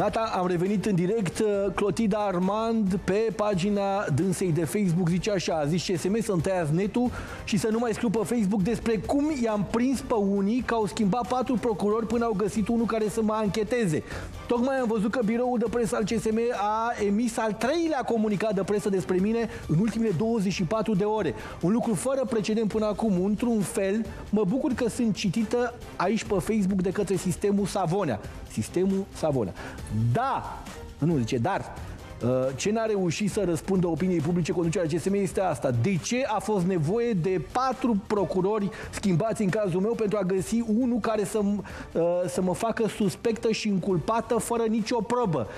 Gata, am revenit în direct. Clotilda Armand pe pagina dânsei de Facebook zice așa, zice SMS să-mi tăiați netul și să nu mai scriu pe Facebook despre cum i-am prins pe unii că au schimbat patru procurori până au găsit unul care să mă ancheteze. Tocmai am văzut că biroul de presă al CSM a emis al treilea comunicat de presă despre mine în ultimele 24 de ore. Un lucru fără precedent până acum. Într-un fel, mă bucur că sunt citită aici pe Facebook de către sistemul Savonea. Sistemul Savonea. Da, nu zice, dar uh, ce n-a reușit să răspundă opiniei publice conducerea CSM este asta. De ce a fost nevoie de patru procurori schimbați în cazul meu pentru a găsi unul care să, uh, să mă facă suspectă și inculpată fără nicio probă?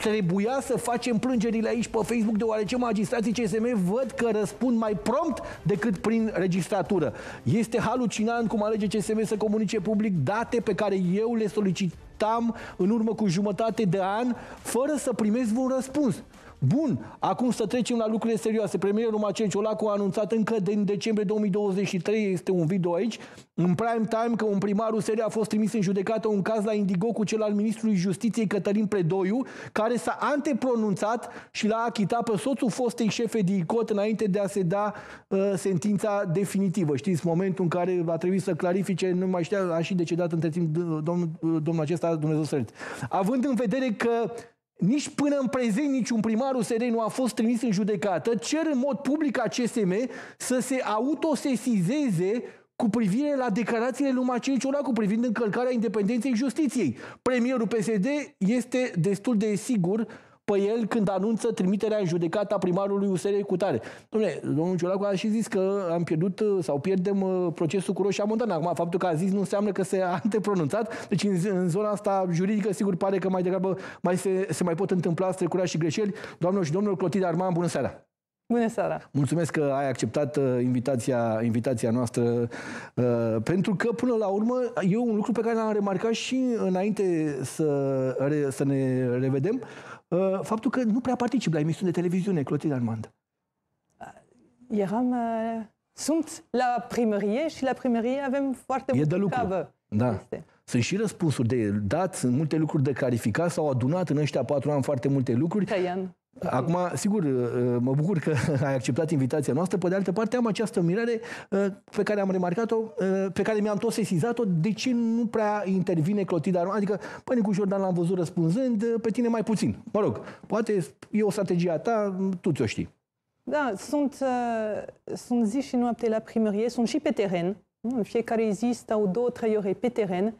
Trebuia să facem plângerile aici pe Facebook, deoarece magistrații CSM văd că răspund mai prompt decât prin registratură. Este halucinant cum alege CSM să comunice public date pe care eu le solicitam în urmă cu jumătate de an, fără să primești un răspuns. Bun, acum să trecem la lucrurile serioase. Premierul Marcel Ciolacu a anunțat încă din decembrie 2023, este un video aici, în prime time că un primar USR a fost trimis în judecată un caz la Indigo cu cel al ministrului Justiției Cătălin Predoiu, care s-a antepronunțat și l-a achitat pe soțul fostei șefe de ICOT înainte de a se da uh, sentința definitivă. Știți, momentul în care va trebui să clarifice, nu mai știa, a și decedat între timp domnul, domnul acesta, Dumnezeu să Având în vedere că nici până în prezent niciun primar USR nu a fost trimis în judecată. Cer în mod public CSM să se autosesizeze cu privire la declarațiile lui Macei Ciolacu privind încălcarea independenței justiției. Premierul PSD este destul de sigur pe el când anunță trimiterea în judecată a primarului USR Cutare. Domnule, domnul Ciolacu a și zis că am pierdut uh, sau pierdem uh, procesul cu Roșia Montana. Acum, faptul că a zis nu înseamnă că se a antepronunțat. Deci în, în zona asta juridică, sigur, pare că mai degrabă mai se, se mai pot întâmpla strecurări și greșeli. Doamnă și domnul Clotilde Arman, bună seara! Bună seara! Mulțumesc că ai acceptat uh, invitația, invitația noastră, pentru că, până la urmă, e un lucru pe care l-am remarcat și înainte să, să ne revedem. Uh, faptul că nu prea particip la emisiuni de televiziune, Clotilde Armand. Uh, eram... Uh, sunt la primărie și la primărie avem foarte multe lucruri. Da. Este. Sunt și răspunsuri de dat, sunt multe lucruri de clarificat, s-au adunat în ăștia patru ani foarte multe lucruri. Trei ani. Acum, sigur, uh, uh, mă bucur că ai acceptat invitația noastră. Pe de altă parte, am această mirare uh, pe care am remarcat-o, pe care mi-am tot sesizat-o, de ce nu prea intervine Clotilde Aron? Adică, pe Nicu Jordan l-am văzut răspunzând, pe tine mai puțin. Mă rog, poate e o strategie a ta, tu ți-o știi. Da, sunt, sunt zi și noapte la primărie, sunt și pe teren. În fiecare zi stau două, trei ore pe teren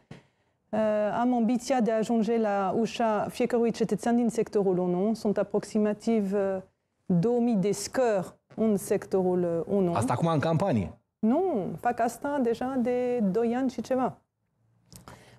Euh, am ambiția de a ajunge la ușa fiecărui cetățean din sectorul 1. Sunt aproximativ 2000 uh, de scări în sectorul 1. Uh, asta acum în campanie? Nu, fac asta deja de 2 ani și ceva.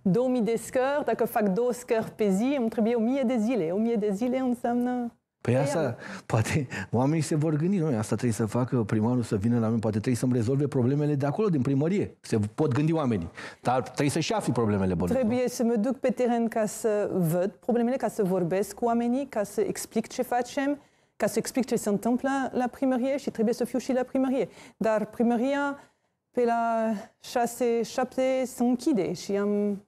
2000 de scări, dacă fac două scări pe zi, îmi trebuie 1000 de zile. 1000 de zile înseamnă Păi asta, păi poate oamenii se vor gândi, noi asta trebuie să facă primarul să vină la mine, poate trebuie să-mi rezolve problemele de acolo, din primărie. Se pot gândi oamenii, dar trebuie să-și afli problemele bune. Trebuie să mă duc pe teren ca să văd problemele, ca să vorbesc cu oamenii, ca să explic ce facem, ca să explic ce se întâmplă la primărie și trebuie să fiu și la primărie. Dar primăria pe la 6-7 se închide și am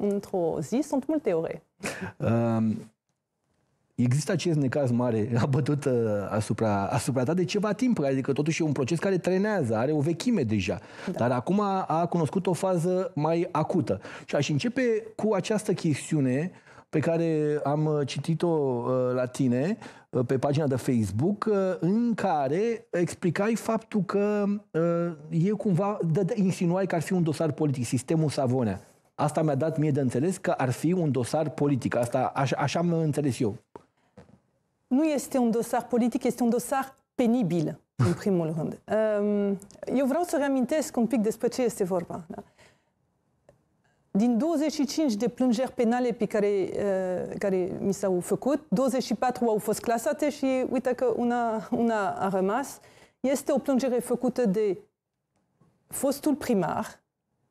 într-o zi sunt multe ore. Um există acest necaz mare abătut uh, asupra, asupra ta de ceva timp, adică totuși e un proces care trenează, are o vechime deja, da. dar acum a, a cunoscut o fază mai acută. Și aș începe cu această chestiune pe care am uh, citit-o uh, la tine pe pagina de Facebook, în care explicai faptul că e cumva, insinuai că ar fi un dosar politic, sistemul Savonea. Asta mi-a dat mie de înțeles că ar fi un dosar politic. Asta, așa, așa am înțeles eu nu este un dosar politic, este un dosar penibil, în primul rând. Ehm, eu vreau să reamintesc un pic despre ce este vorba. Da. Din 25 de plângeri penale pe care, eh, care mi s-au făcut, 24 au fost clasate și uite că una, una a rămas. Este o plângere făcută de fostul primar,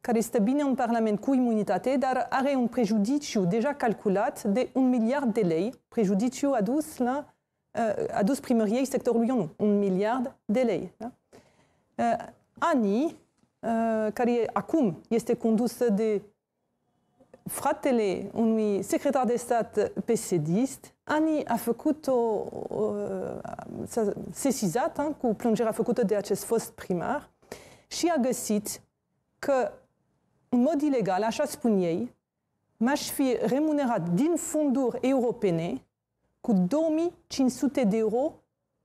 care este bine în Parlament cu imunitate, dar are un prejudiciu deja calculat de un miliard de lei, prejudiciu adus, la, uh, adus primăriei sectorului 1, un miliard de lei. Da? Uh, Ani, uh, care acum este condusă de fratele unui secretar de stat pesedist, Ani a făcut o, s-a sesizat hein, cu plângerea făcută de acest fost primar și a găsit că în mod ilegal, așa spun ei, m-aș fi remunerat din fonduri europene cu 2500 de euro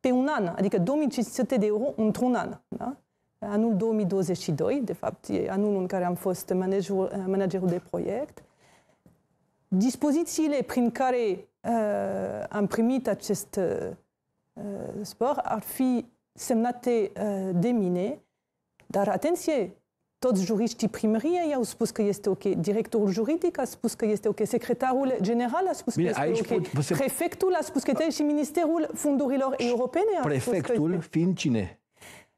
pe un an, adică 2500 de euro într-un an. Da? Anul 2022, de fapt, e anul în care am fost manager managerul de proiect. Dispozițiile prin care uh, am primit acest uh, uh spor ar fi semnate uh, de mine, dar atenție, toți juriștii primăriei au spus că este ok, directorul juridic a spus că este ok, secretarul general a spus Bine, că este ok, pot, se... prefectul a spus că este și Ministerul Fondurilor Europene a Prefectul spus că... fiind cine?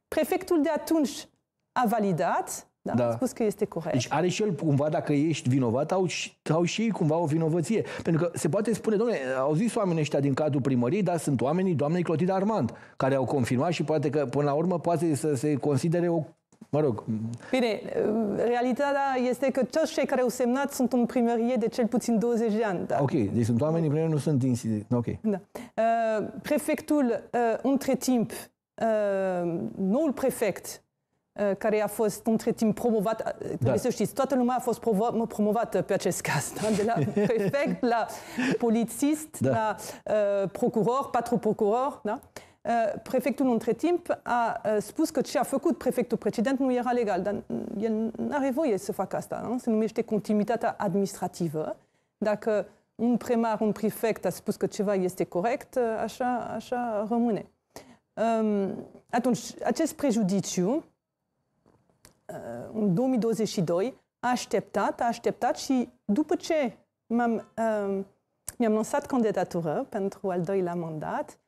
Prefectul de atunci a validat, da, da. a spus că este corect. Deci are și el cumva, dacă ești vinovat, au, au și ei cumva o vinovăție. Pentru că se poate spune, domnule, au zis oamenii ăștia din cadrul primăriei, dar sunt oamenii doamnei Clotilde Armand, care au confirmat și poate că până la urmă poate să se considere o mă rog... Bine, realitatea este că toți cei care au semnat sunt în primărie de cel puțin 20 de ani. Da? Ok, deci sunt oameni din primărie, nu sunt din... Ok. Da. Uh, prefectul, uh, între timp, uh, noul prefect, uh, care a fost între timp promovat, uh, trebuie da. să știți, toată lumea a fost promovat, promovată pe acest caz, da? de la prefect la polițist, da. la uh, procuror, patru procuror, da? Uh, Eh, prefectul între timp a eh, spus că ce a făcut prefectul precedent nu era legal, dar el nu are voie să facă asta. Nu? Se numește continuitatea administrativă. Dacă un primar, un prefect a spus că ceva este corect, eh, așa, așa rămâne. Ehm, atunci, acest prejudiciu, în 2022, a așteptat, a așteptat și după ce am ehm, mi-am lansat candidatură pentru al doilea mandat,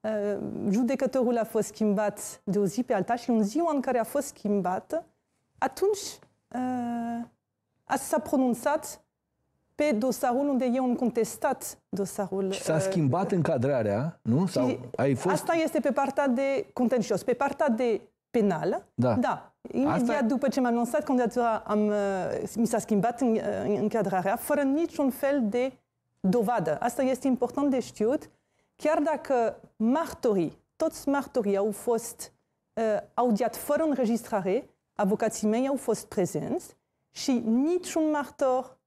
Eh, judecătorul a fost schimbat de o zi pe alta și în ziua în care a fost schimbat, atunci eh, a, s-a pronunțat pe dosarul unde eu am contestat dosarul. Și s-a eh, schimbat încadrarea, nu? Sau ai fost... Asta este pe partea de contencios. Pe partea de penal, da. da. Imediat asta... după ce m-am lansat candidatura, am, mi s-a schimbat în, încadrarea, fără niciun fel de dovadă. Asta este important de știut Chiar dacă martorii, toți martorii au fost uh, audiat fără înregistrare, avocații mei au fost prezenți și niciun martor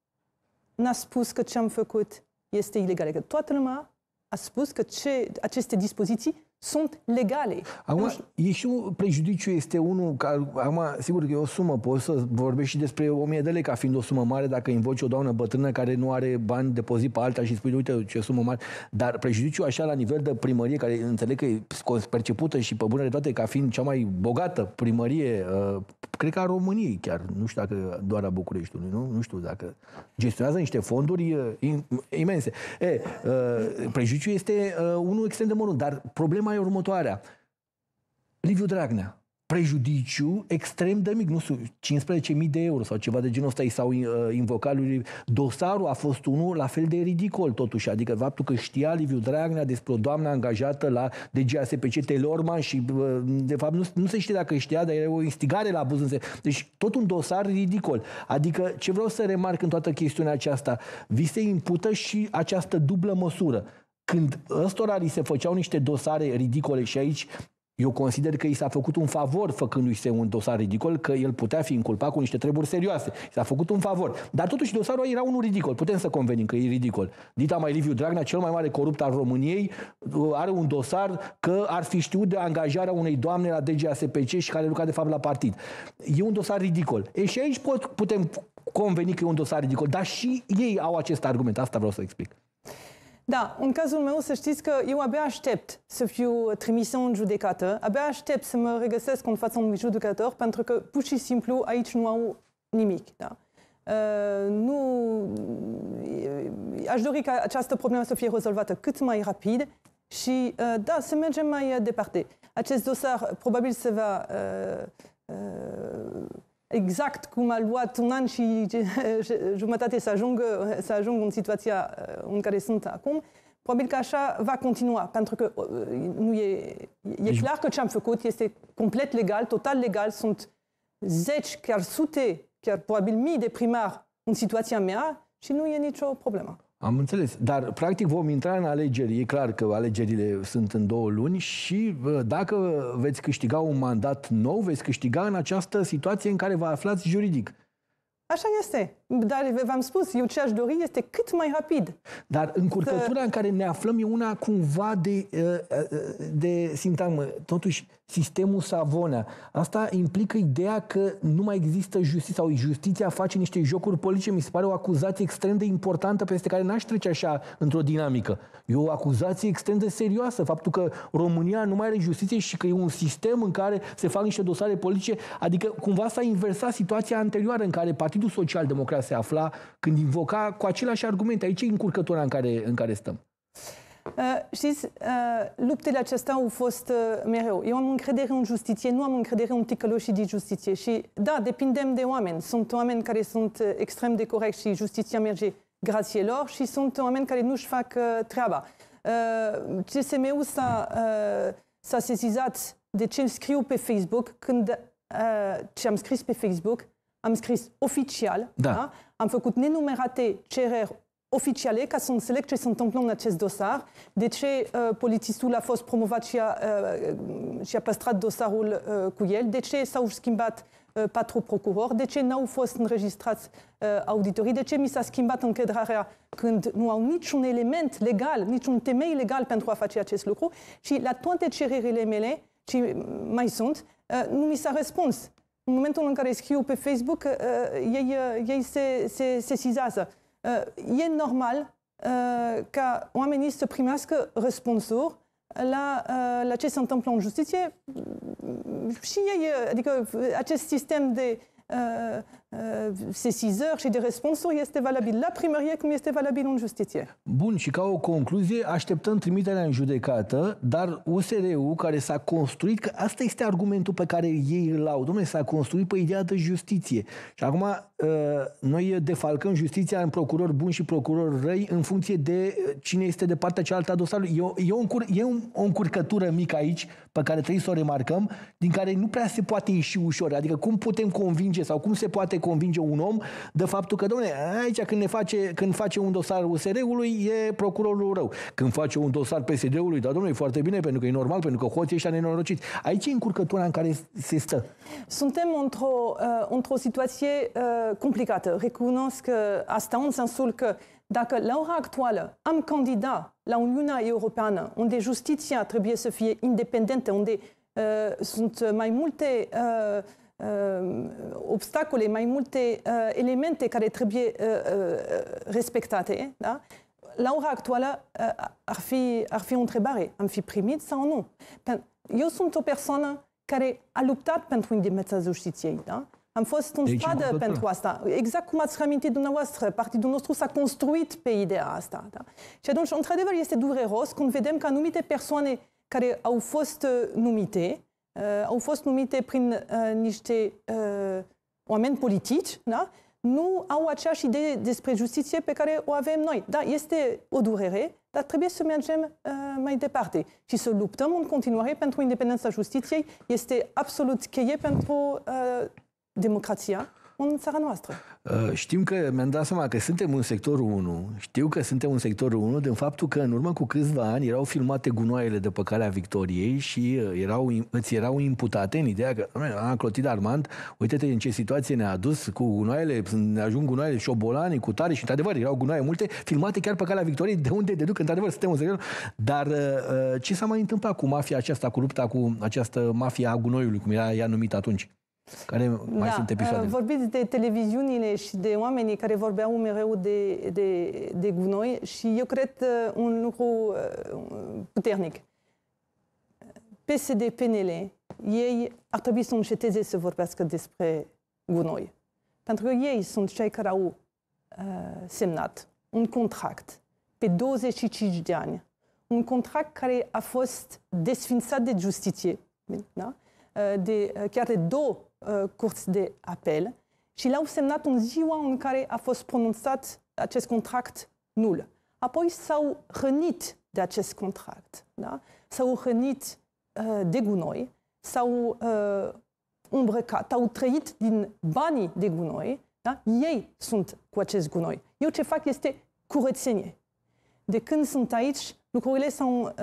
n-a spus că ce am făcut este ilegal. Că adică toată lumea a spus că ce, aceste dispoziții sunt legale. Acum, e și un prejudiciu, este unul care, acum, sigur că e o sumă, poți să vorbești și despre 1000 de lei ca fiind o sumă mare dacă invoci o doamnă bătrână care nu are bani depozit pe alta și spui, uite ce sumă mare, dar prejudiciu așa la nivel de primărie, care înțeleg că e percepută și pe bună toate ca fiind cea mai bogată primărie, uh, cred că a României chiar, nu știu dacă doar a Bucureștiului, nu? Nu știu dacă gestionează niște fonduri uh, imense. E, uh, prejudiciu este unul extrem de mărunt, dar problema e următoarea. Liviu Dragnea, prejudiciu extrem de mic, nu știu, 15.000 de euro sau ceva de genul ăsta sau s-au uh, invocat lui. Dosarul a fost unul la fel de ridicol totuși, adică faptul că știa Liviu Dragnea despre o doamnă angajată la DGASPC Telorman și uh, de fapt nu, nu se știe dacă știa, dar era o instigare la abuz. Deci tot un dosar ridicol. Adică ce vreau să remarc în toată chestiunea aceasta, vi se impută și această dublă măsură când ăstora li se făceau niște dosare ridicole și aici eu consider că i s-a făcut un favor făcându-i se un dosar ridicol, că el putea fi inculpat cu niște treburi serioase. I s-a făcut un favor. Dar totuși dosarul era unul ridicol. Putem să convenim că e ridicol. Dita mai Liviu Dragnea, cel mai mare corupt al României, are un dosar că ar fi știut de angajarea unei doamne la DGASPC și care lucra de fapt la partid. E un dosar ridicol. E și aici pot, putem conveni că e un dosar ridicol. Dar și ei au acest argument. Asta vreau să explic. Da, în cazul meu să știți că eu abia aștept să fiu trimisă în judecată, abia aștept să mă regăsesc în fața unui judecător, pentru că pur și simplu aici nu au nimic. Da. Uh, nu, uh, aș dori ca această problemă să fie rezolvată cât mai rapid și, uh, da, să mergem mai uh, departe. Acest dosar probabil se va uh, uh, exact cum a luat un an și jumătate să ajung, să ajung în situația uh, în care sunt acum, probabil că așa va continua, pentru că uh, nu e, e deci- clar că ce am făcut este complet legal, total legal, sunt zeci, chiar sute, chiar probabil mii de primari în situația mea și nu e nicio problemă. Am înțeles. Dar, practic, vom intra în alegeri. E clar că alegerile sunt în două luni și dacă veți câștiga un mandat nou, veți câștiga în această situație în care vă aflați juridic. Așa este. Dar v-am spus, eu ce aș dori este cât mai rapid. Dar încurcătura să... în care ne aflăm e una cumva de, uh, uh, uh, de sintagmă. Totuși, sistemul Savonea. Asta implică ideea că nu mai există justiție sau justiția face niște jocuri politice. Mi se pare o acuzație extrem de importantă peste care n-aș trece așa într-o dinamică. E o acuzație extrem de serioasă. Faptul că România nu mai are justiție și că e un sistem în care se fac niște dosare politice, adică cumva s-a inversat situația anterioară în care Partidul Social Democrat se afla când invoca cu același argument Aici e încurcătura în care, în care stăm. Uh, știți, uh, luptele acestea au fost uh, mereu. Eu am încredere în justiție, nu am încredere în ticăloșii de justiție. Și da, depindem de oameni. Sunt oameni care sunt extrem de corecți și justiția merge grație lor și sunt oameni care nu-și fac treaba. CSM-ul s-a, s-a sesizat de ce scriu pe Facebook când ce am scris pe Facebook am scris oficial, da. Da? am făcut nenumerate cereri oficiale ca să înțeleg ce se întâmplă în acest dosar, de ce uh, polițistul a fost promovat și a, uh, și a păstrat dosarul uh, cu el, de ce s-au schimbat uh, patru procurori, de ce n-au fost înregistrați uh, auditorii, de ce mi s-a schimbat încădrarea când nu au niciun element legal, niciun temei legal pentru a face acest lucru și la toate cererile mele, ce mai sunt, uh, nu mi s-a răspuns. În momentul în care scriu pe Facebook, uh, ei, uh, ei se, se, se sesizează. Euh, e normal euh, ca oamenii să primească răspunsuri la, euh, la ce se întâmplă în justiție și ei, adică acest sistem de sesizări și de răspunsuri este valabil la primărie cum este valabil un justițier. Bun, și ca o concluzie, așteptăm trimiterea în judecată, dar USR-ul care s-a construit, că asta este argumentul pe care ei îl au, domnule, s-a construit pe ideea de justiție. Și acum uh, noi defalcăm justiția în procuror bun și procuror răi în funcție de uh, cine este de partea cealaltă a dosarului. E, o, e, o, încur- e un, o încurcătură mică aici pe care trebuie să o remarcăm, din care nu prea se poate ieși ușor. Adică cum putem convinge sau cum se poate convinge un om de faptul că, domne, aici când, ne face, când face un dosar USR-ului e procurorul rău. Când face un dosar PSD-ului, da, domne, e foarte bine, pentru că e normal, pentru că hoții ăștia nenorocit. Aici e încurcătura în care se stă. Suntem într-o, uh, într-o situație uh, complicată. Recunosc că asta în sensul că dacă la ora actuală am candidat la Uniunea Europeană, unde justiția trebuie să fie independentă, unde uh, sunt mai multe uh, uh, obstacole, mai multe uh, elemente care trebuie uh, uh, respectate, da? la ora actuală uh, ar, fi, ar fi o întrebare. Am fi primit sau nu? Eu sunt o persoană care a luptat pentru independența justiției. Da? Am fost în deci, stradă pentru asta. Exact cum ați reamintit dumneavoastră, partidul nostru s-a construit pe ideea asta. Da? Și atunci, într-adevăr, este dureros când vedem că anumite persoane care au fost uh, numite, uh, au fost numite prin uh, niște uh, oameni politici, da? nu au aceeași idee despre justiție pe care o avem noi. Da, este o durere, dar trebuie să mergem uh, mai departe și să luptăm în continuare pentru independența justiției. Este absolut cheie pentru uh, democrația în țara noastră. Uh, Știm că, mi-am dat seama că suntem în sectorul 1, știu că suntem în sectorul 1 din faptul că în urmă cu câțiva ani erau filmate gunoaiele de pe calea Victoriei și uh, erau, îți erau imputate în ideea că a, Clotilde Armand, uite-te în ce situație ne-a adus cu gunoaiele, ne ajung gunoaiele șobolani, cu tare și într-adevăr erau gunoaie multe, filmate chiar pe calea Victoriei, de unde deduc, într-adevăr suntem în sectorul Dar uh, ce s-a mai întâmplat cu mafia aceasta lupta cu această mafia a gunoiului, cum era ea numită atunci? Care mai da, sunt uh, episoade. Vorbiți de televiziunile și de oamenii care vorbeau mereu de, de, de gunoi și eu cred uh, un lucru uh, puternic. PSD, PNL, ei ar trebui să înceteze să vorbească despre gunoi. Pentru că ei sunt cei care au uh, semnat un contract pe 25 de ani. Un contract care a fost desfințat de justiție. Da? De, chiar de două Uh, curți de apel și l-au semnat în ziua în care a fost pronunțat acest contract nul. Apoi s-au hrănit de acest contract, da? s-au hrănit uh, de gunoi, s-au uh, îmbrăcat, au trăit din banii de gunoi, da? ei sunt cu acest gunoi. Eu ce fac este curățenie. De când sunt aici, lucrurile s-au, uh,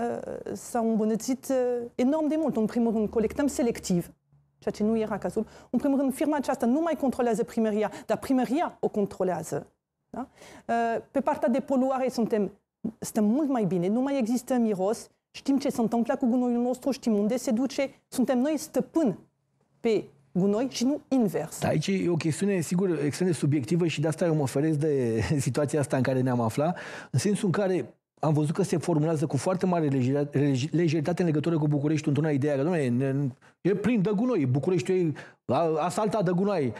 s-au îmbunătățit uh, enorm de mult. În primul rând, colectăm selectiv, ceea ce nu era cazul. În primul rând, firma aceasta nu mai controlează primăria, dar primăria o controlează. Da? Ă, pe partea de poluare suntem, stăm mult mai bine, nu mai există miros, știm ce se întâmplă cu gunoiul nostru, știm unde se duce, suntem noi stăpâni pe gunoi și nu invers. Da, aici e o chestiune, sigur, extrem de subiectivă și de asta eu mă feresc de situația asta în care ne-am aflat, în sensul în care am văzut că se formulează cu foarte mare lejeritate în legătură cu București într-una idee că, domnule, E plin de gunoi. Bucureștiul e asaltat de gunoi.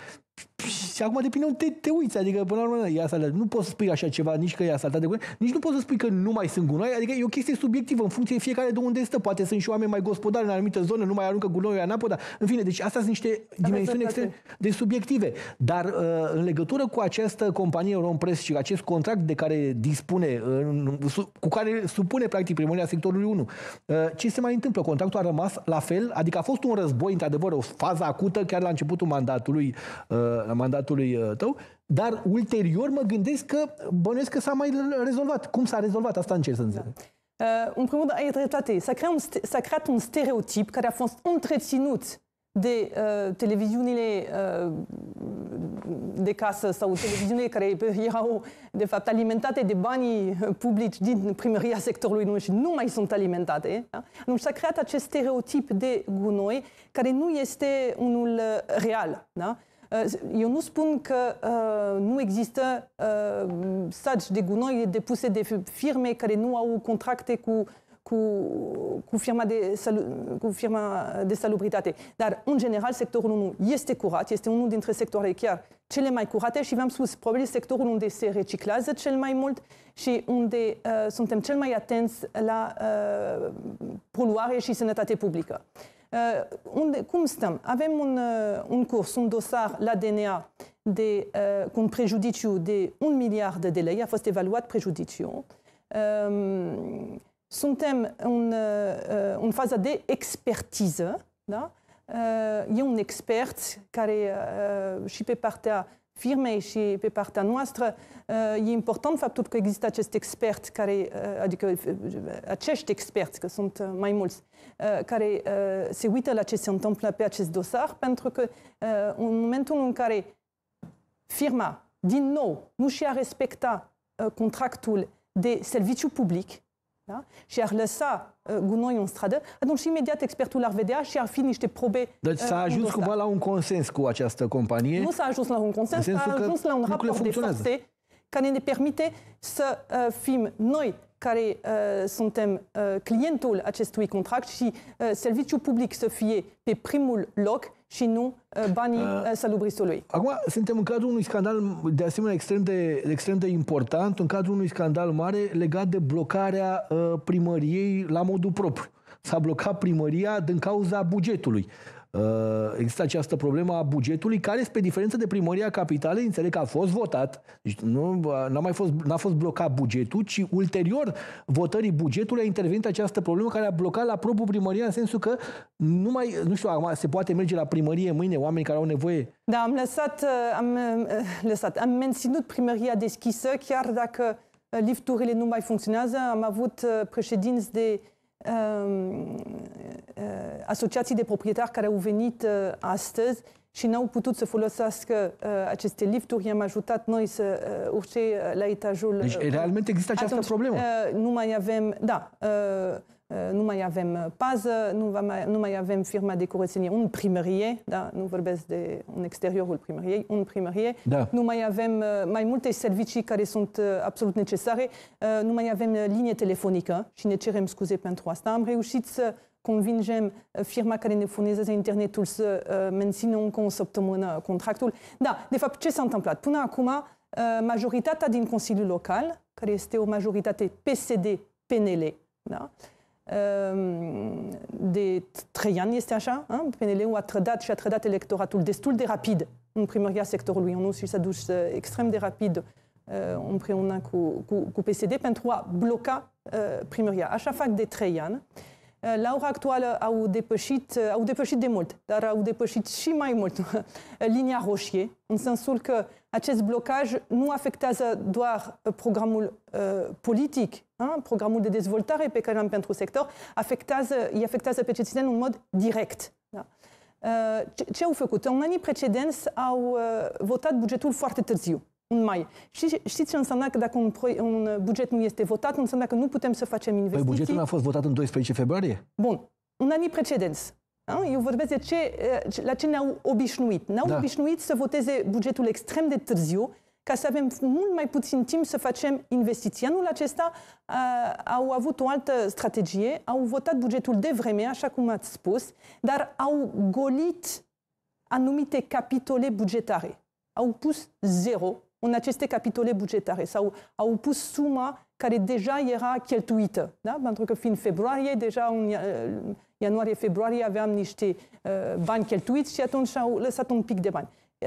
Și acum depinde unde te, te uiți, adică până la urmă e asaltat. Nu poți să spui așa ceva, nici că e asaltat de gunoi, nici nu poți să spui că nu mai sunt gunoi, adică e o chestie subiectivă în funcție de fiecare de unde stă. Poate sunt și oameni mai gospodari în anumite zone, nu mai aruncă gunoiul în apă, dar în fine, deci astea sunt niște dimensiuni extrem de subiective. Dar uh, în legătură cu această companie Rompress și acest contract de care dispune, uh, cu care supune practic primăria sectorului 1, uh, ce se mai întâmplă? Contractul a rămas la fel, adică a fost un un război, într-adevăr, o fază acută chiar la începutul mandatului, uh, mandatului uh, tău, dar ulterior mă gândesc că bănuiesc că s-a mai rezolvat. Cum s-a rezolvat? Asta încerc să înțeleg. Da. Uh, în primul rând, ai dreptate. s-a creat un stereotip care a fost întreținut de uh, televiziunile uh, de casă sau televiziunile care erau, de fapt, alimentate de banii uh, publici din primăria sectorului nu și nu mai sunt alimentate. Da? s-a creat acest stereotip de gunoi care nu este unul uh, real. Da? Uh, eu nu spun că uh, nu există uh, saci de gunoi depuse de firme care nu au contracte cu uh, cu, cu, firma de, cu firma de salubritate. Dar, în general, sectorul 1 este curat, este unul dintre sectoarele chiar cele mai curate și v-am spus, probabil sectorul unde se reciclează cel mai mult și unde uh, suntem cel mai atenți la uh, poluare și sănătate publică. Uh, unde, cum stăm? Avem un, uh, un curs, un dosar la DNA de, uh, cu un prejudiciu de un miliard de lei, a fost evaluat prejudiciu. Um, suntem în, uh, în faza de expertiză, da? Uh, e un expert care uh, și pe partea firmei și pe partea noastră, e important faptul că există acest expert care, adică acești experți, că sunt mai mulți, care se uită la ce se întâmplă pe acest dosar, pentru că în momentul în care firma, din nou, nu și-a respectat contractul de serviciu public, da? Și ar lăsa uh, gunoiul în stradă, atunci ah, imediat expertul ar vedea și ar fi niște probe. Deci s-a uh, ajuns cumva la un consens cu această companie? Nu s-a ajuns la un consens, s-a ajuns la un raport de forțe care ne permite să uh, fim noi care uh, suntem uh, clientul acestui contract și uh, serviciul public să fie pe primul loc și nu uh, banii uh, uh salubristului. Acum, suntem în cadrul unui scandal, de asemenea, extrem de, extrem de important, în cadrul unui scandal mare legat de blocarea uh, primăriei la modul propriu. S-a blocat primăria din cauza bugetului. Uh, există această problemă a bugetului, care, spre diferență de primăria capitalei, înțeleg că a fost votat, deci nu uh, n-a mai fost, n-a fost blocat bugetul, ci ulterior votării bugetului a intervenit această problemă care a blocat la propriu primăria, în sensul că nu mai, nu știu, acum se poate merge la primărie mâine oameni care au nevoie. Da, am lăsat, uh, am, lăsat, am menținut primăria deschisă, chiar dacă lifturile nu mai funcționează. Am avut președinți de Ehm, eh, asociații de proprietari care au venit eh, astăzi și n-au putut să folosească uh, aceste lifturi. I-am ajutat noi să uh, urce la etajul... Deci, uh, realmente există această atunci, problemă. Uh, nu mai avem... Da. Uh, Euh, nu mai avem euh, pază, nu, mai, nu mai avem firma de curățenie, un primărie, da? nu vorbesc de în exteriorul primăriei, un primărie, da. nu mai avem uh, mai multe servicii care sunt uh, absolut necesare, uh, nu mai avem linie telefonică și ne cerem scuze pentru asta. Am reușit să convingem firma care ne furnizează internetul să mențină încă o săptămână contractul. Da, de fapt, ce s-a întâmplat? Până acum, majoritatea din Consiliul Local, care este o majoritate PSD-PNL, da? traian este așa, PNL-ul a euh, trădat și euh, a trădat electoratul destul de rapid în primăria sectorului. Ionuț și s-a dus extrem de rapid împreună cu, coup cu PSD pentru a bloca primăria. Așa fac de trei ani. La ora actuală au depășit, au depășit de mult, dar au depășit și mai mult linia roșie, în sensul că acest blocaj nu afectează doar uh, programul uh, politic, hein? programul de dezvoltare pe care l-am pentru sector, afectează, îi afectează pe cetățeni în mod direct. Da? Uh, ce, ce au făcut? În anii precedenți au uh, votat bugetul foarte târziu, în mai. Și știți ce înseamnă că dacă un, pro, un buget nu este votat, înseamnă că nu putem să facem investiții. Păi bugetul a fost votat în 12 februarie? Bun. În anii precedenți, da? Eu vorbesc de eh, ce, la ce ne-au obișnuit. Ne-au da. obișnuit să voteze bugetul extrem de târziu, ca să avem mult mai puțin timp să facem investiții. Anul acesta uh, au avut o altă strategie, au votat bugetul de vreme, așa cum ați spus, dar au golit anumite capitole bugetare. Au pus zero în aceste capitole bugetare sau au pus suma care deja era cheltuită. Da? Pentru că fiind februarie, deja un, uh, ianuarie-februarie aveam niște uh, bani cheltuiți și atunci au lăsat un pic de bani. Uh,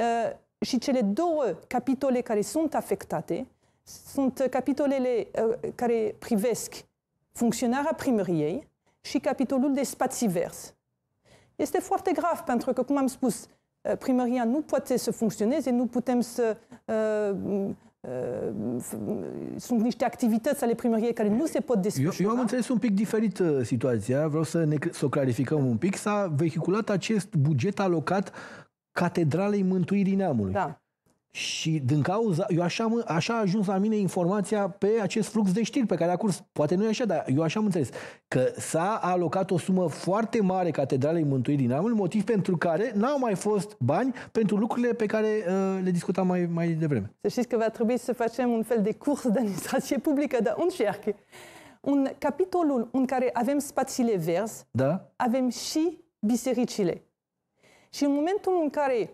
și cele două capitole care sunt afectate sunt capitolele uh, care privesc funcționarea primăriei și capitolul de spații verzi. Este foarte grav pentru că, cum am spus, primăria nu poate să funcționeze, nu putem să uh, Euh, sunt niște activități ale primăriei care nu se pot desfășura. Eu, eu am înțeles un pic diferit uh, situația, vreau să, ne, să o clarificăm un pic. S-a vehiculat acest buget alocat Catedralei Mântuirii Neamului. Da. Și din cauza, eu așa, am așa a ajuns la mine informația pe acest flux de știri pe care a curs. Poate nu e așa, dar eu așa am înțeles. Că s-a alocat o sumă foarte mare Catedralei Mântuirii Amul, motiv pentru care n-au mai fost bani pentru lucrurile pe care uh, le discutam mai, mai devreme. Să știți că va trebui să facem un fel de curs de administrație publică, dar cerc. Un capitolul în care avem spațiile verzi, da? avem și bisericile. Și în momentul în care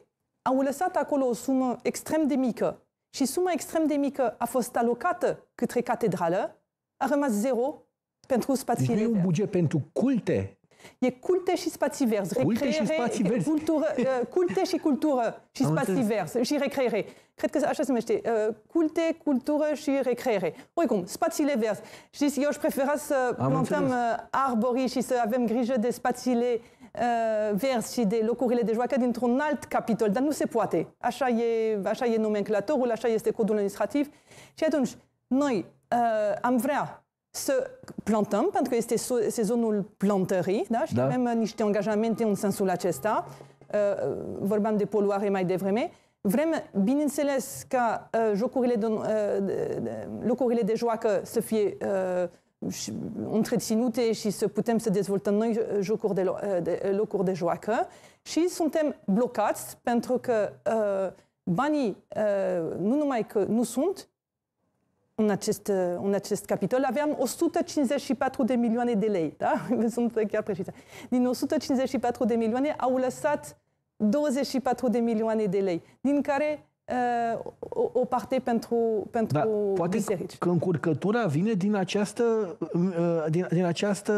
au lăsat acolo o sumă extrem de mică și suma extrem de mică a fost alocată către catedrală, a rămas zero pentru spațiile deci nu e un buget pentru culte? E culte și spații verzi. Culte recreere, și spații verzi. Cultură, uh, culte și cultură și Am spații verzi și recreere. Cred că așa se numește. Uh, culte, cultură și recreere. Oricum, spațiile verzi. Știți, eu aș prefera să Am plantăm înțeles. Uh, arborii și să avem grijă de spațiile uh, Euh, vers și de locurile de joacă dintr-un alt capitol, dar nu se poate. Așa e, așa e nomenclatorul, așa este codul administrativ. Și atunci, noi uh, am vrea să plantăm, pentru că este sezonul plantării, da? și da. avem niște angajamente în sensul acesta. Uh, vorbeam de poluare mai devreme. Vrem, bineînțeles, ca uh, jocurile de, locurile de joacă să fie întreținute și să putem să dezvoltăm noi uh, jocuri de, uh, de uh, locuri de joacă și suntem blocați pentru că uh, banii uh, nu numai că nu sunt în acest, uh, în acest capitol, aveam 154 de milioane de lei, da? sunt chiar precise. Din 154 de milioane au lăsat 24 de milioane de lei, din care Uh, o, parte pentru, pentru da, poate biserici. că încurcătura vine din această, uh, din, din această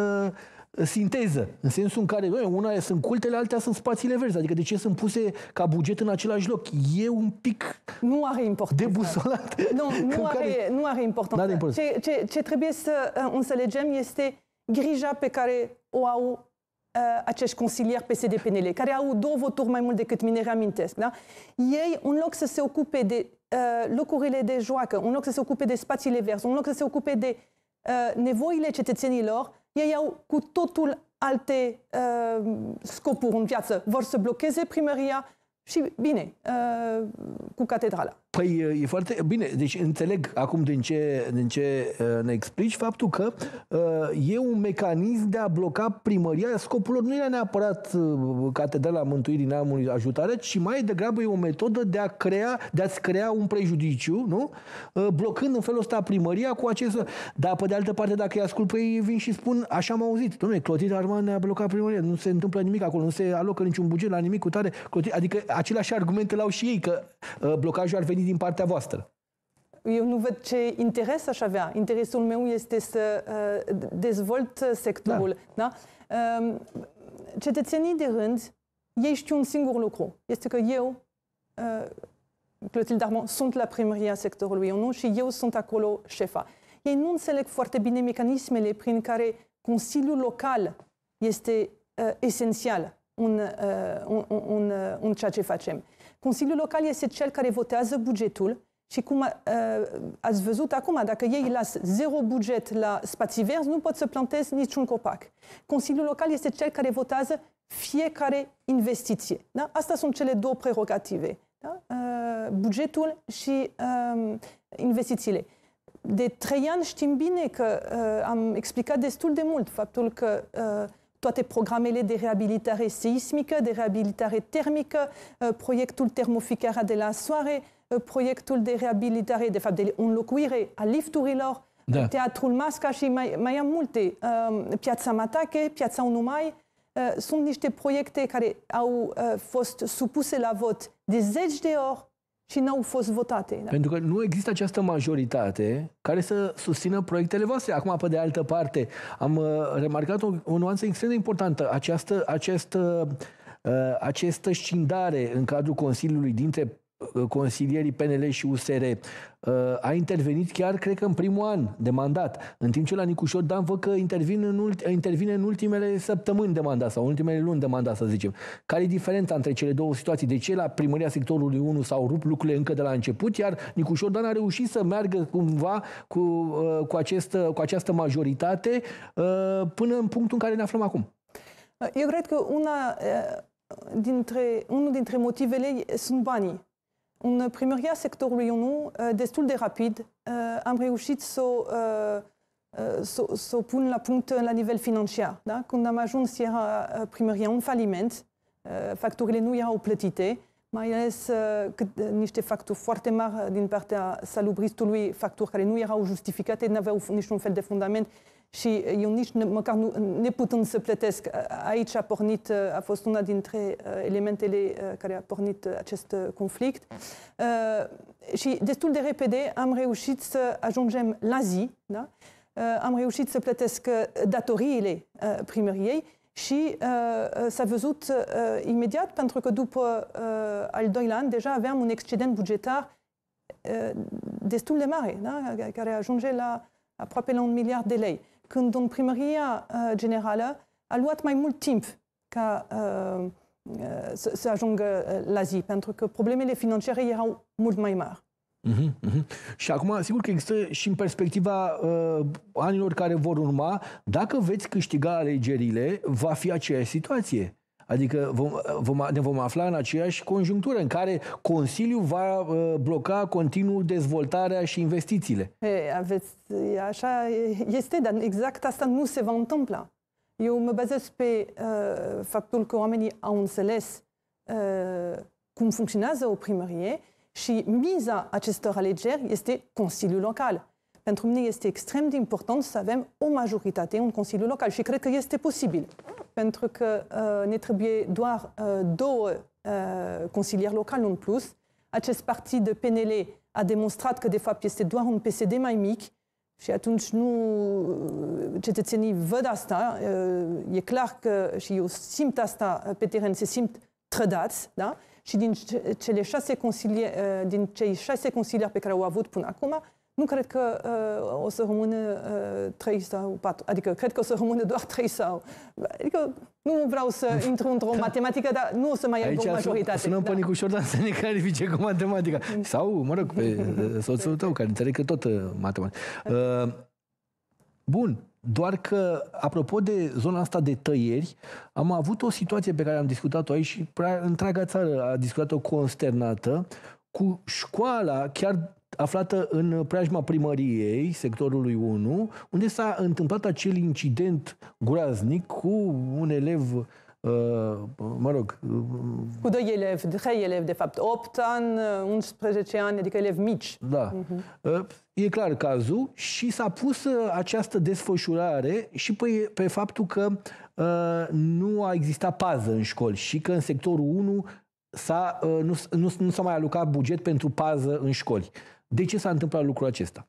uh, sinteză, în sensul în care noi, una sunt cultele, altea sunt spațiile verzi. Adică de ce sunt puse ca buget în același loc? E un pic nu are importanță. debusolat. Nu, nu, are, care... nu are importanță. Are importanță. Ce, ce, ce trebuie să înțelegem este grija pe care o au Uh, acești consilieri PCD-PNL, care au două voturi mai mult decât mine, reamintesc, da? ei, în loc să se ocupe de uh, locurile de joacă, în loc să se ocupe de spațiile verzi, în loc să se ocupe de uh, nevoile cetățenilor, ei au cu totul alte uh, scopuri în viață. Vor să blocheze primăria și, bine, uh, cu catedrala. Păi e foarte bine, deci înțeleg acum din ce, din ce ne explici faptul că e un mecanism de a bloca primăria. Scopul lor nu era neapărat Catedrala Mântuirii Neamului ajutare, ci mai degrabă e o metodă de, a crea, de a-ți crea un prejudiciu, nu? Blocând în felul ăsta primăria cu acest... Dar pe de altă parte, dacă îi ascult ei, vin și spun, așa am auzit, domnule, Clotilde Arman ne-a blocat primăria, nu se întâmplă nimic acolo, nu se alocă niciun buget la nimic cu tare. Clotilde... Adică aceleași argumente l-au și ei, că blocajul ar veni venit din partea voastră. Eu nu văd ce interes aș avea. Interesul meu este să uh, dezvolt sectorul. Da. Da? Um, cetățenii de rând, ei știu un singur lucru. Este că eu, uh, Clotilde Armand, sunt la primăria sectorului Eu nu și eu sunt acolo șefa. Ei nu înțeleg foarte bine mecanismele prin care Consiliul local este uh, esențial în, în, în, în ceea ce facem. Consiliul local este cel care votează bugetul și cum uh, ați văzut acum, dacă ei las zero buget la spații verzi, nu pot să plantez niciun copac. Consiliul local este cel care votează fiecare investiție. Da? asta sunt cele două prerogative. Da? Uh, bugetul și uh, investițiile. De trei ani știm bine că uh, am explicat destul de mult faptul că uh, toate programele de reabilitare seismică, de reabilitare termică, euh, le projet de la soare, euh, proiectul de reabilitare, de fapt, de înlocuire euh, a lifturilor, teatrul Masca și mai, Piazza am Piazza Piața Matache, sont Unumai, sunt niște proiecte care au fost supuse la vot de zeci de și n-au fost votate. Da? Pentru că nu există această majoritate care să susțină proiectele voastre. Acum, pe de altă parte, am uh, remarcat o, o nuanță extrem de importantă. Această, această uh, această scindare în cadrul Consiliului dintre Uh, consilierii PNL și USR, uh, a intervenit chiar, cred că, în primul an de mandat, în timp ce la Nicușor Dan văd că intervine în, ulti, intervine în ultimele săptămâni de mandat sau în ultimele luni de mandat, să zicem. Care e diferența între cele două situații? De ce la primăria sectorului 1 s-au rupt lucrurile încă de la început, iar Nicușor Dan a reușit să meargă cumva cu, uh, cu, acest, cu această majoritate până în punctul în care ne aflăm acum? Eu cred că una dintre, unul dintre motivele sunt banii unë primirja se këto rejonu eh, destul de rapid. Am eh, reușit să eh, o, să, să pun la punct la nivel financiar. Da? Când am ajuns, era primăria un faliment, facturile nu erau plătite, mai ales e cât, niște facturi foarte mari din partea salubristului, facturi care nu erau justificate, nu aveau niciun fel de fundament și eh, eu nici ne, măcar nu, neputând să plătesc, aici a pornit, eh, a fost una dintre eh, elementele care a pornit acest conflict. și destul de repede am reușit să ajungem la zi, da? am reușit să plătesc datoriile uh, primăriei și s-a văzut imediat, pentru că după al doilea an deja aveam un excedent bugetar destul de mare, da? care ajunge la aproape la un miliard de lei când în primăria uh, generală a luat mai mult timp ca uh, uh, să, să ajungă la zi, pentru că problemele financiare erau mult mai mari. Uhum, uhum. Și acum, sigur că există și în perspectiva uh, anilor care vor urma, dacă veți câștiga alegerile, va fi aceeași situație. Adică vom, vom, ne vom afla în aceeași conjunctură în care Consiliul va uh, bloca continuu dezvoltarea și investițiile. E, aveți, așa este, dar exact asta nu se va întâmpla. Eu mă bazez pe uh, faptul că oamenii au înțeles uh, cum funcționează o primărie și miza acestor alegeri este Consiliul Local. Pentru mine este extrem de important să avem o majoritate în Consiliul Local și cred că este posibil, pentru că uh, ne trebuie doar uh, două uh, consilieri locali în plus. Acest partid de PNL a demonstrat că, de fapt, este doar un PSD mai mic și atunci nu uh, cetățenii văd asta. Uh, e clar că și eu simt asta pe teren, se simt trădați, da? Și din, cele șase consilieri uh, din cei șase consilieri pe care au avut până acum, nu cred că uh, o să rămână uh, 3 sau 4. Adică cred că o să rămână doar 3 sau... Adică nu vreau să intru într-o da. matematică, dar nu o să mai iau o majoritate. sunăm da. panicușor, dar să ne clarifice cu matematica. Mm. Sau, mă rog, pe uh, soțul tău, care înțeleg că tot uh, matematică. Da. Uh, bun, doar că, apropo de zona asta de tăieri, am avut o situație pe care am discutat-o aici și întreaga țară a discutat-o consternată cu școala, chiar aflată în preajma primăriei, sectorului 1, unde s-a întâmplat acel incident groaznic cu un elev uh, mă rog... Cu doi elevi, trei elevi, de fapt, 8 ani, 11 ani, adică elevi mici. Da. Uh-huh. E clar cazul și s-a pus uh, această desfășurare și pe, pe faptul că uh, nu a existat pază în școli și că în sectorul 1 s-a, uh, nu, nu, nu s-a mai alocat buget pentru pază în școli. De ce s-a întâmplat lucrul acesta?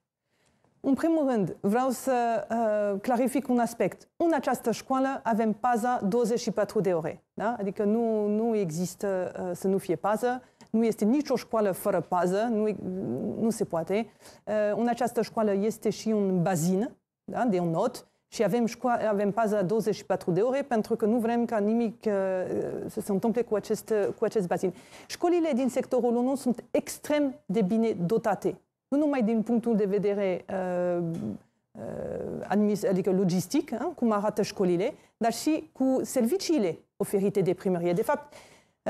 În primul rând, vreau să uh, clarific un aspect. În această școală avem paza 24 de ore. Da? Adică nu, nu există uh, să nu fie pază, nu este nicio școală fără pază, nu, nu se poate. Uh, în această școală este și un bazin da? de un not și avem, școa- avem paza 24 de ore pentru că nu vrem ca nimic uh, să se întâmple cu acest, uh, cu acest bazin. Școlile din sectorul 1 sunt extrem de bine dotate, nu numai din punctul de vedere uh, uh administ- adică logistic, hein, uh, cum arată școlile, dar și cu serviciile oferite de primărie. De fapt,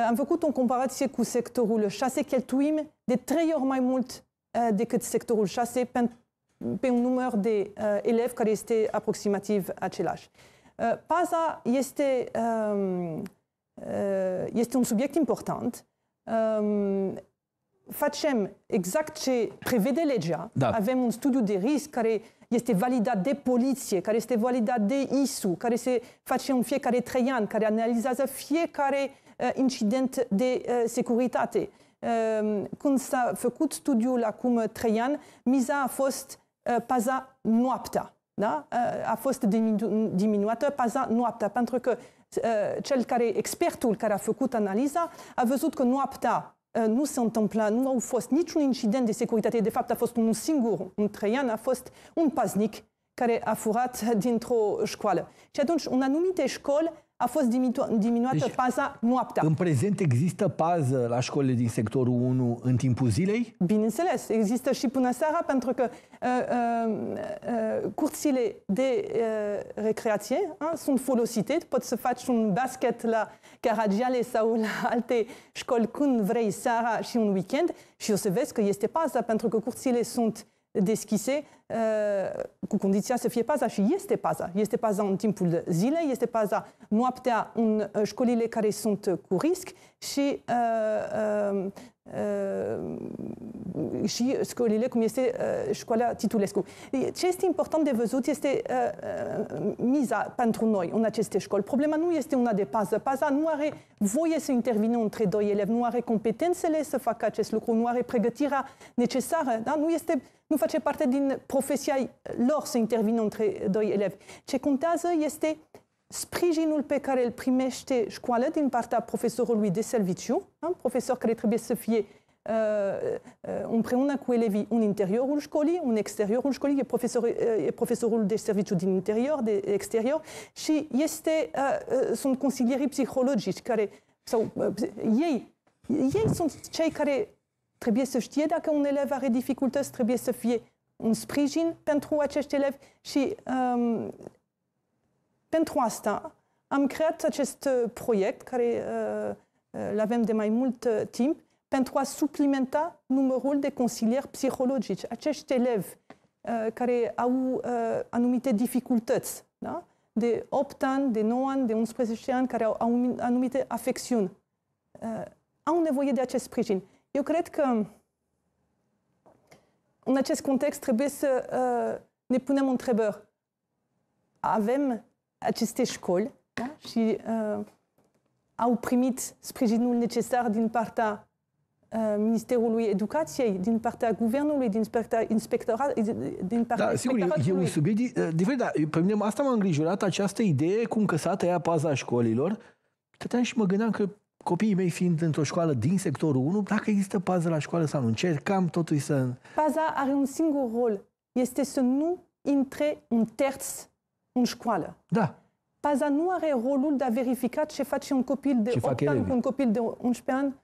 am făcut o comparație cu sectorul 6, cheltuim de trei ori mai mult decât sectorul 6 pentru pe un număr de uh, elevi care este aproximativ același. Uh, paza este, um, uh, este un subiect important. Um, facem exact ce prevede legea. Da. Avem un studiu de risc care este validat de poliție, care este validat de ISU, care se face în fiecare trei ani, care analizează fiecare uh, incident de uh, securitate. Uh, când s-a făcut studiul acum trei ani, miza a fost Uh, paza noaptea. Da? Uh, a fost diminu- diminuată paza noaptea, pentru că uh, cel care, expertul care a făcut analiza, a văzut că noaptea nu s-a întâmplat, nu au fost niciun incident de securitate. De fapt, a fost un singur, un traian, a fost un paznic care a furat dintr-o școală. Și atunci, în anumite școli, a fost diminu- diminuată deci, paza noaptea. În prezent există pază la școlile din sectorul 1 în timpul zilei? Bineînțeles, există și până seara, pentru că uh, uh, uh, curțile de uh, recreație uh, sunt folosite. Poți să faci un basket la Caragiale sau la alte școli când vrei seara și un weekend și o să vezi că este paza, pentru că curțile sunt deschise, uh, cu condiția să fie paza și este paza. Este paza în timpul zilei, este paza noaptea în uh, școlile care sunt cu risc și uh, Ehm, și școlile, cum este eh, școala Titulescu. Ce este important de văzut este eh, eh, miza pentru noi în aceste școli. Problema nu este una de pază. Paza nu are voie să intervină între doi elevi, nu are competențele să facă acest lucru, nu are pregătirea necesară, da? nu, este, nu face parte din profesia lor să intervină între doi elevi. Ce contează este uh, sprijinul pe care îl primește școala din partea profesorului de serviciu, da? un profesor care trebuie să fie uh, uh, împreună cu elevii în interiorul școlii, în exteriorul școlii, e, profesor, uh, e profesorul de serviciu din interior, de exterior și este, uh, uh, sunt consilierii psihologici care, sau uh, ei, ei sunt cei care trebuie să știe dacă un elev are dificultăți, trebuie să fie un sprijin pentru acești elevi și um, pentru asta am creat acest uh, proiect care uh, uh, l-avem de mai mult timp pentru a suplimenta numărul de consilieri psihologici. Acești elevi care au anumite dificultăți, da? de 8 ani, de 9 ani, de 11 ani, care au anumite afecțiuni, au nevoie de acest sprijin. Eu cred că în acest context trebuie să ne punem întrebări. Avem aceste școli da? și uh, au primit sprijinul necesar din partea uh, Ministerului Educației, din partea Guvernului, din partea Inspectoratului. din partea da, sigur, e, un subiect uh, diferit, dar pe mine asta m-a îngrijorat această idee cum că s-a tăiat paza școlilor. Tăteam și mă gândeam că copiii mei fiind într-o școală din sectorul 1, dacă există pază la școală sau nu, încercam totuși să... Paza are un singur rol, este să nu intre un terț în școală. Da. Paza nu are rolul de a verifica ce face un copil de ce 8 ani cu un copil de 11 ani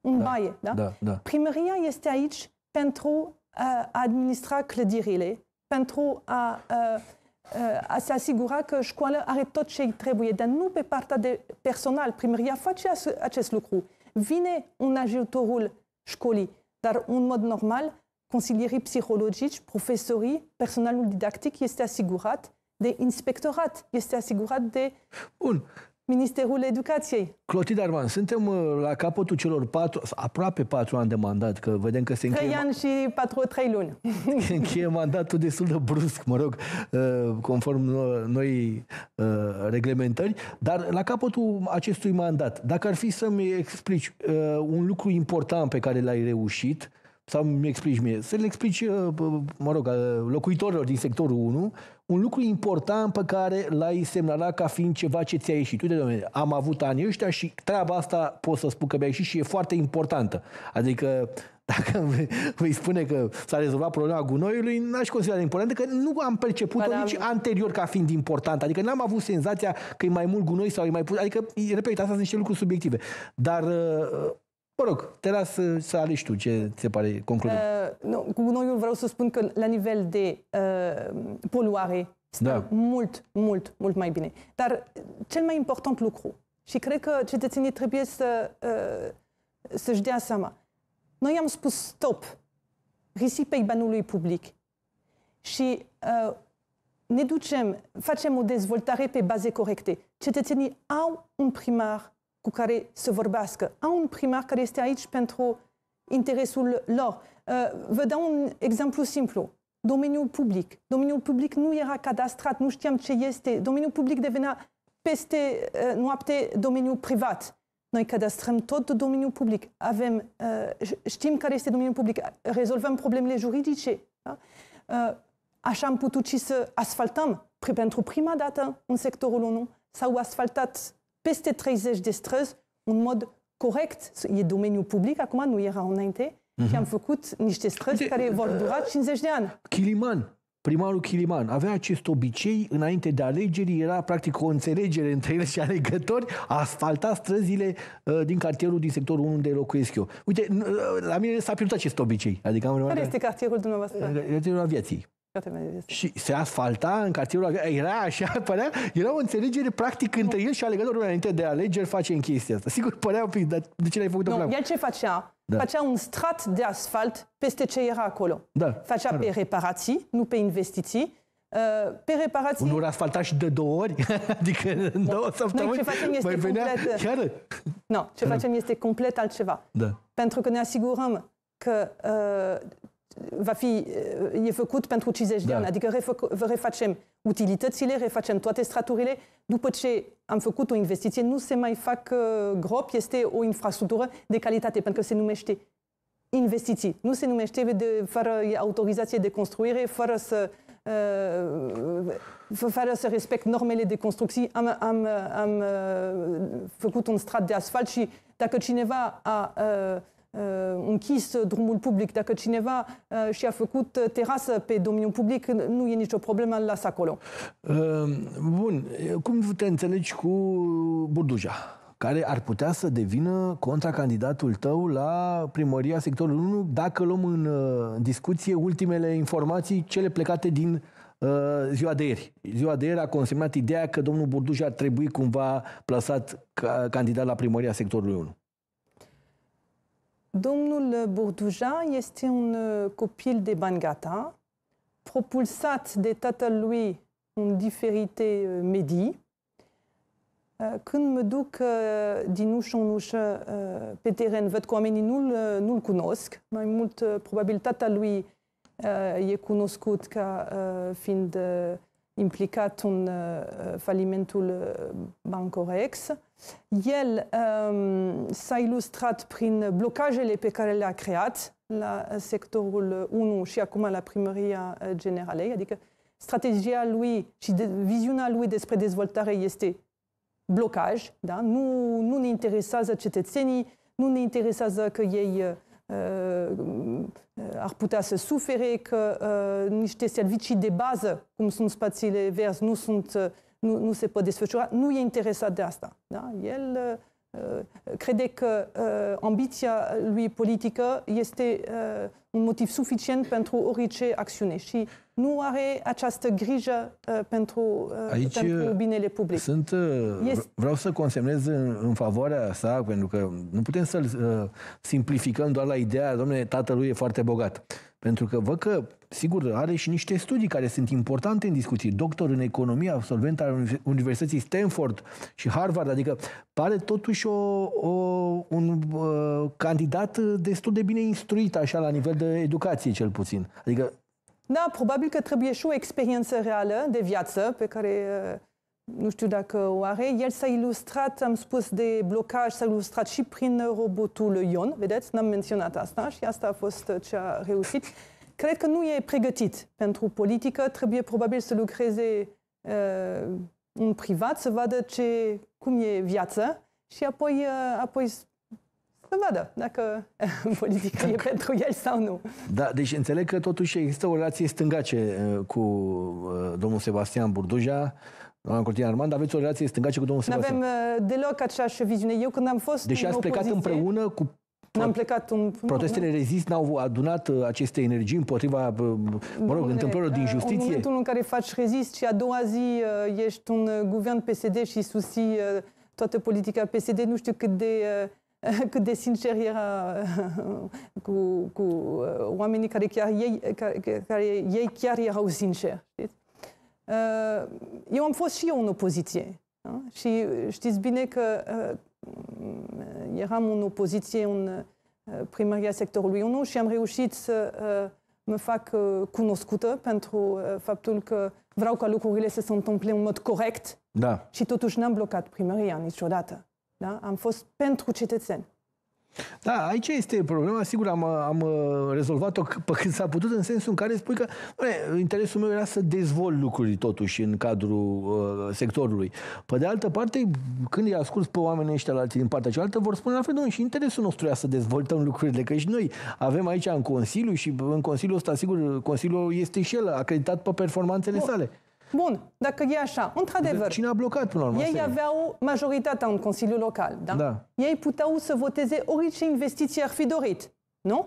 în da. baie. Da? Da, da. Primăria este aici pentru uh, a administra clădirile, pentru a, a, uh, uh, a se asigura că școala are tot ce îi trebuie, dar nu pe partea de personal. Primăria face acest lucru. Vine un ajutorul școlii, dar în mod normal, consilierii psihologici, profesorii, personalul didactic este asigurat de inspectorat, este asigurat de Bun. Ministerul Educației. Clotid Arman, suntem uh, la capătul celor patru, aproape patru ani de mandat, că vedem că se încheie... Trei ani și patru, trei luni. Se încheie mandatul destul de brusc, mă rog, uh, conform noi uh, reglementări, dar la capătul acestui mandat, dacă ar fi să-mi explici un lucru important pe care l-ai reușit, sau mi explici mie, să le explici, uh, mă rog, uh, locuitorilor din sectorul 1 un lucru important pe care l-ai semnalat ca fiind ceva ce ți-a ieșit. Uite, domnule, am avut anii ăștia și treaba asta pot să spun că mi-a ieșit și e foarte importantă. Adică dacă îi spune că s-a rezolvat problema gunoiului, n-aș considera importantă, că nu am perceput-o da, nici anterior ca fiind importantă. Adică n-am avut senzația că e mai mult gunoi sau e mai puțin. Adică, repet, asta sunt niște lucruri subiective. Dar uh, Mă rog, te las să, să alegi tu ce ți se pare concluzia. Uh, nu, cu gunoiul vreau să spun că la nivel de uh, poluare stă da. mult, mult, mult mai bine. Dar cel mai important lucru, și cred că cetățenii trebuie să, uh, să-și dea seama, noi am spus stop risipei banului public și uh, ne ducem, facem o dezvoltare pe baze corecte. Cetățenii au un primar cu care să vorbească. Au un primar care este aici pentru interesul lor. Uh, vă dau un exemplu simplu. Domeniul public. Domeniul public nu era cadastrat, nu știam ce este. Domeniul public devenea peste uh, noapte domeniul privat. Noi cadastrăm tot domeniul public. Avem, uh, știm care este domeniul public. Rezolvăm problemele juridice. Da? Așa am putut și să asfaltăm pentru prima dată în sectorul 1. S-au asfaltat peste 30 de străzi, un mod corect, e domeniul public, acum nu era înainte, uh-huh. și am făcut niște străzi de, care vor dura 50 uh, de ani. Chiliman, primarul Chiliman, avea acest obicei înainte de alegeri, era practic o înțelegere între el și alegători, asfalta străzile uh, din cartierul din sectorul 1 unde locuiesc eu. Uite, uh, la mine s-a pierdut acest obicei. Adică am Care este cartierul dumneavoastră? Cartierul aviației. Și se asfalta în cartierul era așa, părea, era o înțelegere practic nu. între el și alegătorul înainte de alegeri face în chestia asta. Sigur, părea un pic, dar de ce l-ai făcut nu, plan? El ce facea? Da. Facea un strat de asfalt peste ce era acolo. Da. Facea da, da. pe reparații, nu pe investiții, uh, pe reparații... Unul asfaltat și de două ori? adică în no. Da. două săptămâni? Noi ce facem este venea... complet... Uh, chiar? No, ce facem este complet altceva. Da. Pentru că ne asigurăm că uh, va fi, uh, e făcut pentru 50 da. de ani. Adică refă, refacem utilitățile, refacem toate straturile. După ce am făcut o investiție, nu se mai fac uh, gropi, este o infrastructură de calitate, pentru că se numește investiții. Nu se numește de, fără autorizație de construire, fără să uh, fără să respect normele de construcții. Am, am, am uh, făcut un strat de asfalt și dacă cineva a uh, Uh, închis drumul public. Dacă cineva uh, și-a făcut uh, terasă pe domeniul public, nu e nicio problemă, îl las acolo. Bun. Cum te înțelegi cu Burduja? care ar putea să devină contracandidatul tău la primăria sectorului 1 dacă luăm în discuție ultimele informații, cele plecate din ziua de ieri. Ziua de ieri a consemnat ideea că domnul Burduja ar trebui cumva plasat ca candidat la primăria sectorului 1. Domnul Bourduja este un uh, copil de Bangata, propulsat de tatălui în diferite uh, medii. Uh, când mă duc din ușă în ușă pe teren, văd că oamenii nu-l, nu-l cunosc. Mai mult, probabil, tatălui e cunoscut ca fiind implicat în uh, uh, falimentul uh, Bancorex. El um, s-a ilustrat prin blocajele pe care le-a creat la sectorul 1 și acum la primăria generalei, adică strategia lui și de, viziunea lui despre dezvoltare este blocaj, da? nu, nu ne interesează cetățenii, nu ne interesează că ei Euh, ar putea să sufere, că euh, niște servicii de bază, cum sunt spațiile verzi, nu, sunt, euh, nu, nu se pot desfășura, nu e interesat de asta. Da? El Euh, crede că uh, ambiția lui politică este uh, un motiv suficient pentru orice acțiune și nu are această grijă uh, pentru, uh, Aici pentru binele public. Sunt, uh, este... Vreau să consemnez în, în favoarea sa, pentru că nu putem să-l uh, simplificăm doar la ideea, domnule, tatălui e foarte bogat. Pentru că văd că sigur, are și niște studii care sunt importante în discuții. Doctor în economie, absolvent al Universității Stanford și Harvard, adică pare totuși o, o, un uh, candidat destul de bine instruit, așa, la nivel de educație, cel puțin. Adică... Da, probabil că trebuie și o experiență reală de viață pe care nu știu dacă o are. El s-a ilustrat, am spus, de blocaj, s-a ilustrat și prin robotul Ion, vedeți? N-am menționat asta și asta a fost ce a reușit cred că nu e pregătit pentru politică, trebuie probabil să lucreze uh, în privat, să vadă ce, cum e viața și apoi, uh, apoi să vadă dacă politica e pentru el sau nu. Da, deci înțeleg că totuși există o relație stângace uh, cu uh, domnul Sebastian Burduja, doamna Cortina Armand, aveți o relație stângace cu domnul Sebastian. Nu uh, avem deloc aceeași viziune. Eu când am fost Deși ați plecat împreună cu N-am da. plecat un... Protestele nu, rezist n-au adunat uh, aceste energii împotriva, uh, mă rog, întâmplărilor din justiție? În momentul în care faci rezist și a doua zi uh, ești un guvern PSD și susții toată politica PSD, nu știu cât de cât de sincer era cu, cu oamenii care chiar ei, care, care ei chiar erau sinceri. Eu am fost și eu în opoziție. Da? Și știți bine că Mm, eram în opoziție în uh, primăria sectorului 1 și am reușit să uh, mă fac uh, cunoscută pentru faptul că vreau ca lucrurile să se întâmple în mod corect da. și totuși n-am blocat primăria niciodată. Da? Am fost pentru cetățeni. Da, aici este problema, sigur am, am uh, rezolvat-o pe când s-a putut, în sensul în care spui că bine, interesul meu era să dezvolt lucruri totuși în cadrul uh, sectorului. Pe de altă parte, când îi ascult pe oamenii ăștia la din partea cealaltă, vor spune la fel, domnule, și interesul nostru era să dezvoltăm lucrurile, că și noi avem aici în Consiliu și în Consiliul ăsta, sigur, Consiliul este și el acreditat pe performanțele no. sale. Bun, dacă e așa, într-adevăr. Cine a blocat până la urmă? Ei aveau majoritatea în Consiliul Local, da? da? Ei puteau să voteze orice investiție ar fi dorit, nu?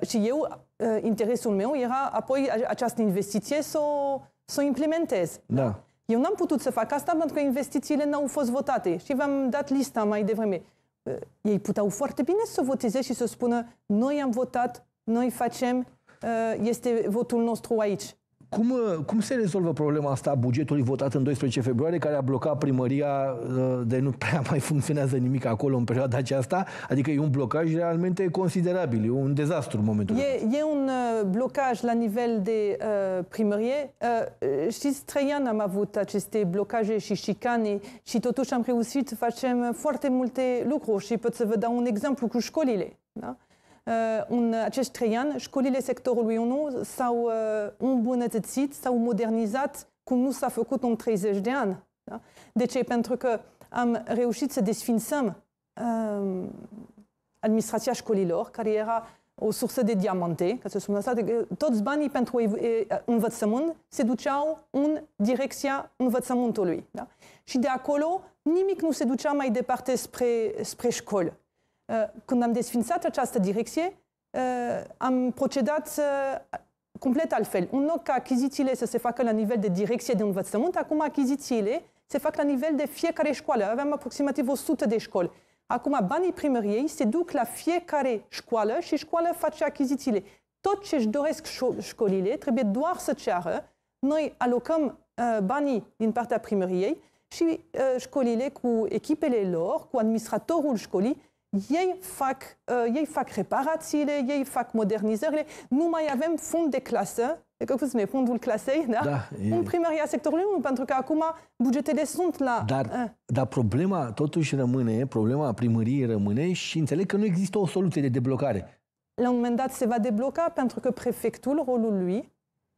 Uh, și eu, uh, interesul meu era apoi această investiție să o, să o implementez. Da. da? Eu n-am putut să fac asta pentru că investițiile n-au fost votate și v-am dat lista mai devreme. Uh, ei puteau foarte bine să voteze și să spună noi am votat, noi facem, uh, este votul nostru aici. Cum, uh, cum se rezolvă problema asta a bugetului votat în 12 februarie, care a blocat primăria uh, de nu prea mai funcționează nimic acolo în perioada aceasta? Adică e un blocaj realmente considerabil, e un dezastru în momentul e, E un uh, blocaj la nivel de uh, primărie. Uh, știți, trei ani am avut aceste blocaje și șicane și totuși am reușit să facem foarte multe lucruri și pot să vă dau un exemplu cu școlile. Da? Uh, în uh, acești trei ani, școlile sectorului 1 s-au uh, îmbunătățit, s-au modernizat cum nu s-a făcut în 30 de ani. Da? De ce? Pentru că am reușit să desfințăm um, administrația școlilor, care era o sursă de diamante, ca să spun asta, toți banii pentru învățământ se duceau în direcția învățământului. Da? Și de acolo nimic nu se ducea mai departe spre, spre școli. Uh, când am desfințat această direcție, uh, am procedat uh, complet altfel. În loc ca achizițiile să se facă la nivel de direcție de învățământ, acum achizițiile se fac la nivel de fiecare școală. Aveam aproximativ 100 de școli. Acum banii primăriei se duc la fiecare școală și școală face achizițiile. Tot ce își doresc școlile trebuie doar să ceară. Noi alocăm uh, banii din partea primăriei și uh, școlile cu echipele lor, cu administratorul școlii, ei fac, uh, ei fac reparațiile, ei fac modernizările, nu mai avem fond de clasă, e că cum spune, fondul clasei, da? da e... În primăria sectorului 1, pentru că acum bugetele sunt la... Dar, uh. dar problema totuși rămâne, problema primăriei rămâne și înțeleg că nu există o soluție de deblocare. La un moment dat se va debloca pentru că prefectul, rolul lui,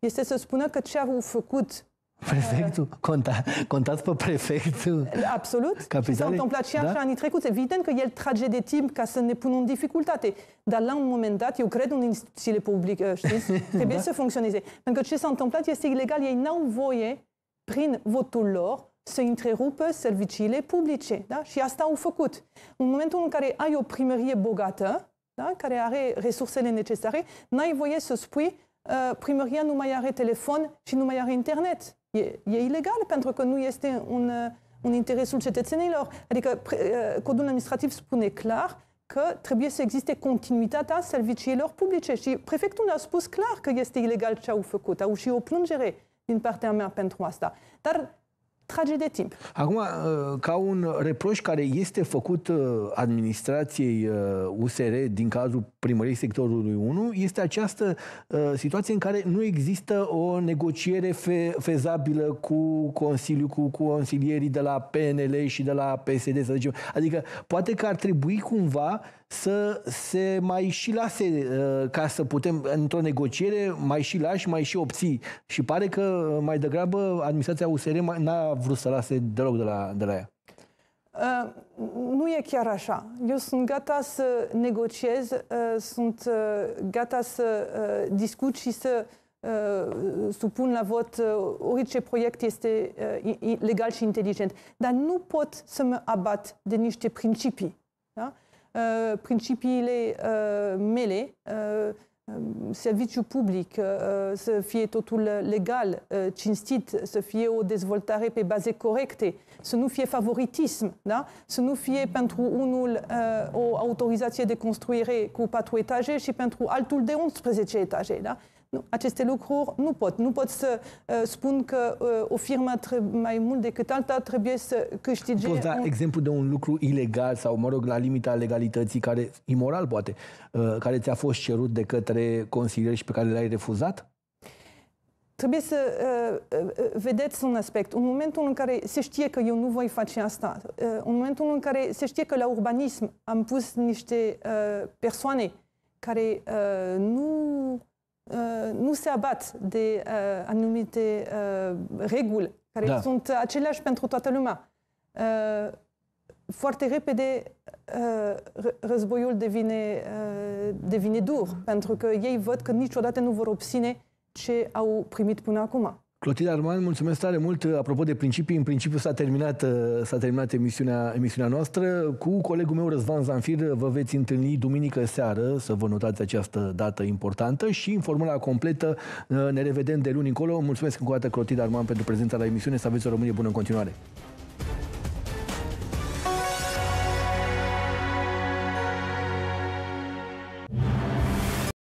este să spună că ce au făcut Prefectul? Conta, contați pe prefectul? Absolut. S-a întâmplat și da? așa da? anii trecuți. Evident că el trage de timp ca să ne pună în dificultate. Dar la un moment dat, eu cred în instituțiile publice, știți, trebuie da? să funcționeze. Pentru că ce s-a întâmplat este ilegal. Ei n-au voie, prin votul lor, să întrerupă serviciile publice. Da? Și asta au făcut. În momentul în care ai o primărie bogată, da? care are resursele necesare, n-ai voie să spui uh, primăria nu mai are telefon și nu mai are internet e, e ilegal pentru că nu este un, uh, un interesul cetățenilor. Adică uh, codul administrativ spune clar că trebuie să existe continuitatea serviciilor publice și prefectul a spus clar că este ilegal ce au făcut. Au și o plângere din partea mea pentru asta. Dar trage de timp. Acum, uh, ca un reproș care este făcut uh, administrației USR uh, din cazul primăriei sectorului 1, este această situație în care nu există o negociere fe- fezabilă cu Consiliul, cu consilierii de la PNL și de la PSD, să zicem. Adică, poate că ar trebui cumva să se mai și lase uh, ca să putem, într-o negociere, mai și lași, mai și obții. Și pare că uh, mai degrabă administrația USR n-a vrut să lase deloc de la, de la ea. Uh, nu e chiar așa. Eu sunt gata să negociez, uh, sunt uh, gata să uh, discut și să supun la vot orice proiect este legal și inteligent. Dar nu pot să mă abat de niște principii. Da? Uh, principiile uh, mele, uh, um, serviciu public, să fie totul legal, cinstit, să fie o dezvoltare pe baze corecte, să nu fie favoritism, da? să nu fie pentru unul o autorizație de construire cu patru etaje și pentru altul de 11 etaje. Da? Nu, aceste lucruri nu pot. Nu pot să uh, spun că uh, o firmă mai mult decât alta trebuie să câștige... Poți da un... exemplu de un lucru ilegal sau, mă rog, la limita legalității, care imoral poate, uh, care ți-a fost cerut de către consilieri și pe care l-ai refuzat? Trebuie să uh, uh, uh, vedeți un aspect. În momentul în care se știe că eu nu voi face asta, uh, în momentul în care se știe că la urbanism am pus niște uh, persoane care uh, nu Uh, nu se abat de uh, anumite uh, reguli care da. sunt aceleași pentru toată lumea. Foarte repede războiul devine, devine dur, pentru că ei văd că niciodată nu vor obține ce au primit până acum. Clotilde Arman, mulțumesc tare mult. Apropo de principii, în principiu s-a terminat, uh, s-a terminat emisiunea, emisiunea noastră. Cu colegul meu, Răzvan Zanfir, vă veți întâlni duminică seară, să vă notați această dată importantă și în formula completă uh, ne revedem de luni încolo. Mulțumesc încă o dată, Clotilde Arman, pentru prezența la emisiune. Să aveți o Românie bună în continuare.